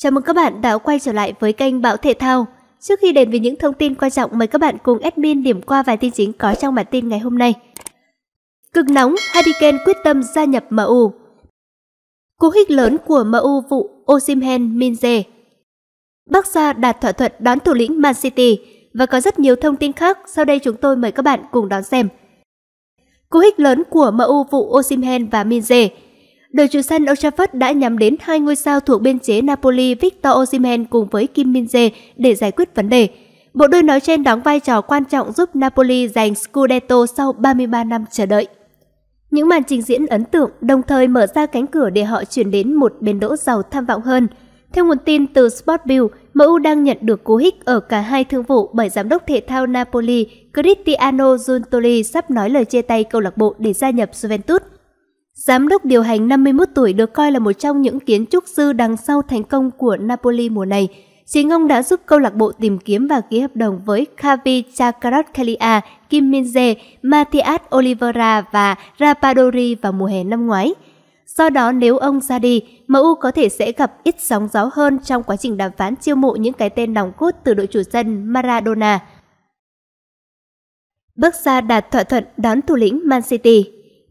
Chào mừng các bạn đã quay trở lại với kênh Bão Thể Thao. Trước khi đến với những thông tin quan trọng, mời các bạn cùng admin điểm qua vài tin chính có trong bản tin ngày hôm nay. Cực nóng, Hurricane quyết tâm gia nhập MU. Cú hích lớn của MU vụ Osimhen Minze. Bắc Sa đạt thỏa thuận đón thủ lĩnh Man City và có rất nhiều thông tin khác, sau đây chúng tôi mời các bạn cùng đón xem. Cú hích lớn của MU vụ Osimhen và Minze – Đội chủ sân Old Trafford đã nhắm đến hai ngôi sao thuộc biên chế Napoli Victor Osimhen cùng với Kim Min-jae để giải quyết vấn đề. Bộ đôi nói trên đóng vai trò quan trọng giúp Napoli giành Scudetto sau 33 năm chờ đợi. Những màn trình diễn ấn tượng đồng thời mở ra cánh cửa để họ chuyển đến một bến đỗ giàu tham vọng hơn. Theo nguồn tin từ Sportview, MU đang nhận được cú hích ở cả hai thương vụ bởi giám đốc thể thao Napoli Cristiano Giuntoli sắp nói lời chia tay câu lạc bộ để gia nhập Juventus – Giám đốc điều hành 51 tuổi được coi là một trong những kiến trúc sư đằng sau thành công của Napoli mùa này. Chính ông đã giúp câu lạc bộ tìm kiếm và ký hợp đồng với Kavi Chakravartkelia, Kim Minze, Matias Oliveira và Rapadori vào mùa hè năm ngoái. Do đó nếu ông ra đi, MU có thể sẽ gặp ít sóng gió hơn trong quá trình đàm phán chiêu mộ những cái tên nòng cốt từ đội chủ sân Maradona. Bước ra đạt thỏa thuận đón thủ lĩnh Man City.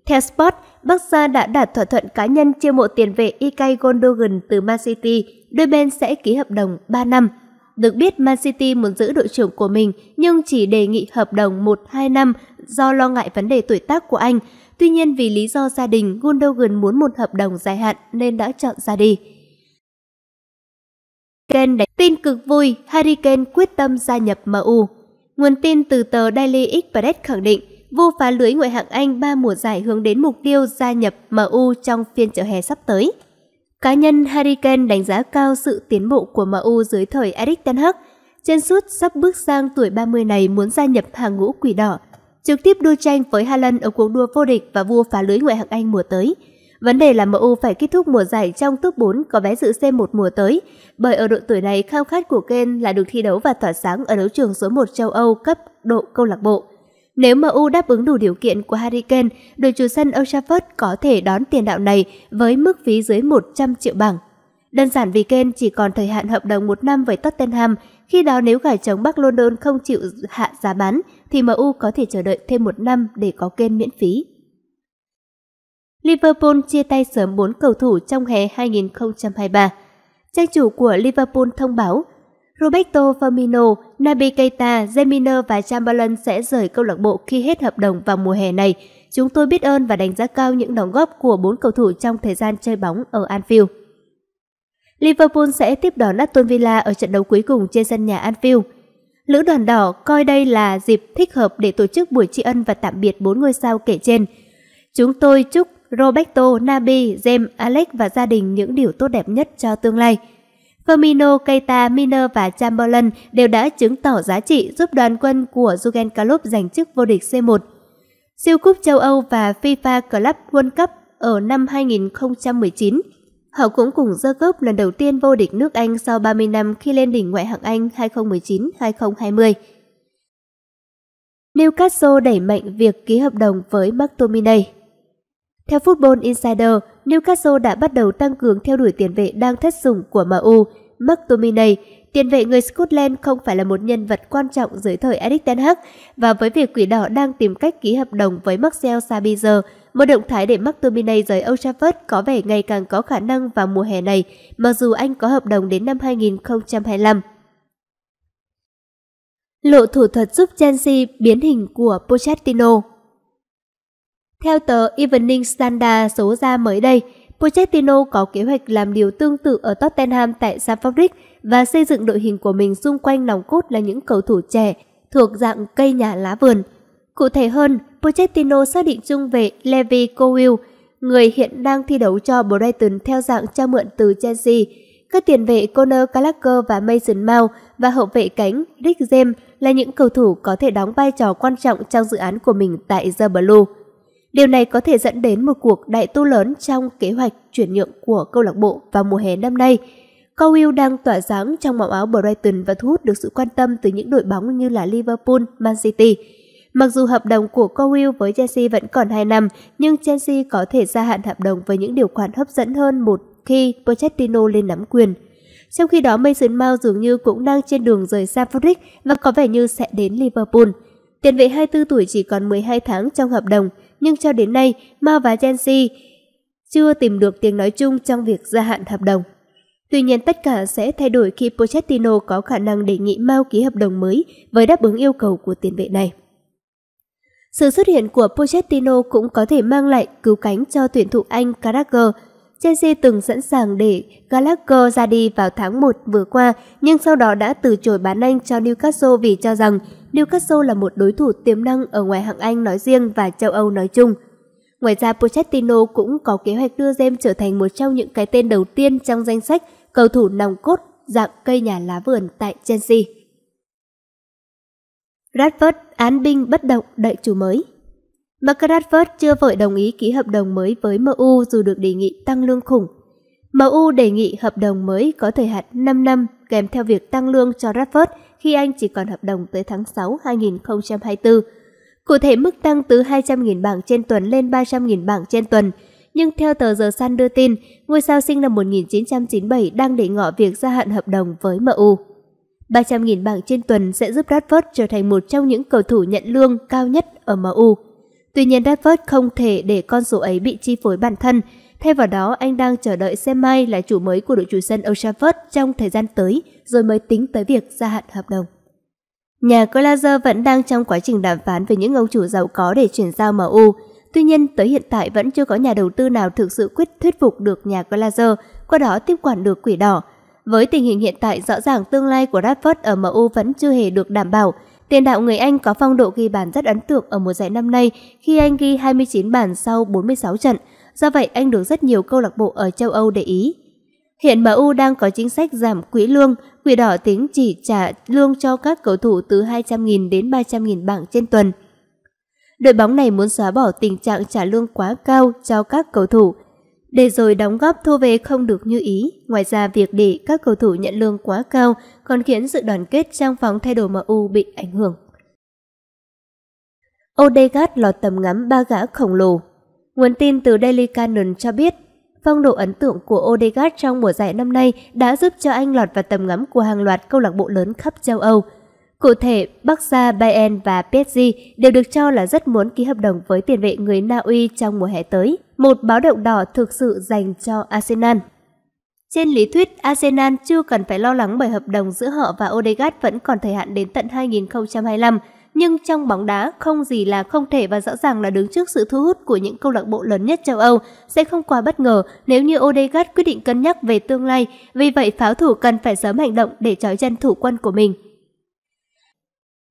Theo Sport, Bắc Sa đã đạt thỏa thuận cá nhân chia mộ tiền vệ Ikay Gondogan từ Man City, đôi bên sẽ ký hợp đồng 3 năm. Được biết Man City muốn giữ đội trưởng của mình nhưng chỉ đề nghị hợp đồng 1-2 năm do lo ngại vấn đề tuổi tác của anh. Tuy nhiên vì lý do gia đình, Gundogan muốn một hợp đồng dài hạn nên đã chọn ra đi. Kane đánh tin cực vui, Harry Kane quyết tâm gia nhập MU. Nguồn tin từ tờ Daily Express khẳng định Vô phá lưới ngoại hạng Anh ba mùa giải hướng đến mục tiêu gia nhập MU trong phiên chợ hè sắp tới. Cá nhân Harry Kane đánh giá cao sự tiến bộ của MU dưới thời Erik Ten Hag. Chân suốt sắp bước sang tuổi 30 này muốn gia nhập hàng ngũ quỷ đỏ, trực tiếp đua tranh với Haaland ở cuộc đua vô địch và vua phá lưới ngoại hạng Anh mùa tới. Vấn đề là MU phải kết thúc mùa giải trong top 4 có vé dự C1 mùa tới, bởi ở độ tuổi này khao khát của Kane là được thi đấu và tỏa sáng ở đấu trường số 1 châu Âu cấp độ câu lạc bộ. Nếu MU đáp ứng đủ điều kiện của Harry Kane, đội chủ sân Old Trafford có thể đón tiền đạo này với mức phí dưới 100 triệu bảng. Đơn giản vì Kane chỉ còn thời hạn hợp đồng một năm với Tottenham, khi đó nếu gà chống Bắc London không chịu hạ giá bán, thì MU có thể chờ đợi thêm một năm để có Kane miễn phí. Liverpool chia tay sớm 4 cầu thủ trong hè 2023. Trang chủ của Liverpool thông báo Roberto Firmino, Naby Keita, Zeminer và Chamberlain sẽ rời câu lạc bộ khi hết hợp đồng vào mùa hè này. Chúng tôi biết ơn và đánh giá cao những đóng góp của bốn cầu thủ trong thời gian chơi bóng ở Anfield. Liverpool sẽ tiếp đón Aston Villa ở trận đấu cuối cùng trên sân nhà Anfield. Lữ đoàn đỏ coi đây là dịp thích hợp để tổ chức buổi tri ân và tạm biệt bốn ngôi sao kể trên. Chúng tôi chúc Roberto, Naby, James, Alex và gia đình những điều tốt đẹp nhất cho tương lai. Firmino, Keita, Miner và Chamberlain đều đã chứng tỏ giá trị giúp đoàn quân của Jurgen Klopp giành chức vô địch C1. Siêu cúp châu Âu và FIFA Club World Cup ở năm 2019. Họ cũng cùng dơ cúp lần đầu tiên vô địch nước Anh sau 30 năm khi lên đỉnh ngoại hạng Anh 2019-2020. Newcastle đẩy mạnh việc ký hợp đồng với McTominay. Theo Football Insider, Newcastle đã bắt đầu tăng cường theo đuổi tiền vệ đang thất sủng của MU, McTominay. Tiền vệ người Scotland không phải là một nhân vật quan trọng dưới thời Erik Ten Hag và với việc Quỷ Đỏ đang tìm cách ký hợp đồng với Marcel Sabitzer, một động thái để McTominay rời Old Trafford có vẻ ngày càng có khả năng vào mùa hè này, mặc dù anh có hợp đồng đến năm 2025. Lộ thủ thuật giúp Chelsea biến hình của Pochettino theo tờ Evening Standard số ra mới đây, Pochettino có kế hoạch làm điều tương tự ở Tottenham tại Stamford và xây dựng đội hình của mình xung quanh nòng cốt là những cầu thủ trẻ thuộc dạng cây nhà lá vườn. Cụ thể hơn, Pochettino xác định chung về Levi Colwill, người hiện đang thi đấu cho Brighton theo dạng cho mượn từ Chelsea. Các tiền vệ Conor Gallagher và Mason Mount và hậu vệ cánh Rick James là những cầu thủ có thể đóng vai trò quan trọng trong dự án của mình tại The Blue. Điều này có thể dẫn đến một cuộc đại tu lớn trong kế hoạch chuyển nhượng của câu lạc bộ vào mùa hè năm nay. Cowell đang tỏa sáng trong màu áo Brighton và thu hút được sự quan tâm từ những đội bóng như là Liverpool, Man City. Mặc dù hợp đồng của Cowell với Chelsea vẫn còn 2 năm, nhưng Chelsea có thể gia hạn hợp đồng với những điều khoản hấp dẫn hơn một khi Pochettino lên nắm quyền. Trong khi đó, Mason Mount dường như cũng đang trên đường rời xa và có vẻ như sẽ đến Liverpool. Tiền vệ 24 tuổi chỉ còn 12 tháng trong hợp đồng, nhưng cho đến nay Ma và Chelsea chưa tìm được tiếng nói chung trong việc gia hạn hợp đồng. Tuy nhiên tất cả sẽ thay đổi khi Pochettino có khả năng đề nghị Mao ký hợp đồng mới với đáp ứng yêu cầu của tiền vệ này. Sự xuất hiện của Pochettino cũng có thể mang lại cứu cánh cho tuyển thủ Anh Carragher Chelsea từng sẵn sàng để Gallagher ra đi vào tháng 1 vừa qua, nhưng sau đó đã từ chối bán anh cho Newcastle vì cho rằng Newcastle là một đối thủ tiềm năng ở ngoài hạng Anh nói riêng và châu Âu nói chung. Ngoài ra, Pochettino cũng có kế hoạch đưa James trở thành một trong những cái tên đầu tiên trong danh sách cầu thủ nòng cốt dạng cây nhà lá vườn tại Chelsea. Radford án binh bất động đợi chủ mới mà Radford chưa vội đồng ý ký hợp đồng mới với MU dù được đề nghị tăng lương khủng. MU đề nghị hợp đồng mới có thời hạn 5 năm kèm theo việc tăng lương cho Radford khi anh chỉ còn hợp đồng tới tháng 6 2024. Cụ thể mức tăng từ 200.000 bảng trên tuần lên 300.000 bảng trên tuần. Nhưng theo tờ The Sun đưa tin, ngôi sao sinh năm 1997 đang để ngỏ việc gia hạn hợp đồng với MU. 300.000 bảng trên tuần sẽ giúp Radford trở thành một trong những cầu thủ nhận lương cao nhất ở MU. Tuy nhiên Redford không thể để con số ấy bị chi phối bản thân. Thay vào đó, anh đang chờ đợi xem may là chủ mới của đội chủ sân Old Trafford trong thời gian tới rồi mới tính tới việc gia hạn hợp đồng. Nhà Glazer vẫn đang trong quá trình đàm phán với những ông chủ giàu có để chuyển giao MU. Tuy nhiên, tới hiện tại vẫn chưa có nhà đầu tư nào thực sự quyết thuyết phục được nhà Glazer, qua đó tiếp quản được quỷ đỏ. Với tình hình hiện tại, rõ ràng tương lai của Radford ở MU vẫn chưa hề được đảm bảo, Tiền đạo người Anh có phong độ ghi bàn rất ấn tượng ở mùa giải năm nay khi anh ghi 29 bàn sau 46 trận. Do vậy, anh được rất nhiều câu lạc bộ ở châu Âu để ý. Hiện MU đang có chính sách giảm quỹ lương, quỹ đỏ tính chỉ trả lương cho các cầu thủ từ 200.000 đến 300.000 bảng trên tuần. Đội bóng này muốn xóa bỏ tình trạng trả lương quá cao cho các cầu thủ để rồi đóng góp thu về không được như ý. Ngoài ra việc để các cầu thủ nhận lương quá cao còn khiến sự đoàn kết trong phòng thay đổi MU bị ảnh hưởng. Odegaard lọt tầm ngắm ba gã khổng lồ. Nguồn tin từ Daily Canon cho biết, phong độ ấn tượng của Odegaard trong mùa giải năm nay đã giúp cho anh lọt vào tầm ngắm của hàng loạt câu lạc bộ lớn khắp châu Âu. Cụ thể, Barca, Bayern và PSG đều được cho là rất muốn ký hợp đồng với tiền vệ người Na Uy trong mùa hè tới một báo động đỏ thực sự dành cho Arsenal. Trên lý thuyết, Arsenal chưa cần phải lo lắng bởi hợp đồng giữa họ và Odegaard vẫn còn thời hạn đến tận 2025, nhưng trong bóng đá không gì là không thể và rõ ràng là đứng trước sự thu hút của những câu lạc bộ lớn nhất châu Âu sẽ không quá bất ngờ nếu như Odegaard quyết định cân nhắc về tương lai, vì vậy pháo thủ cần phải sớm hành động để trói chân thủ quân của mình.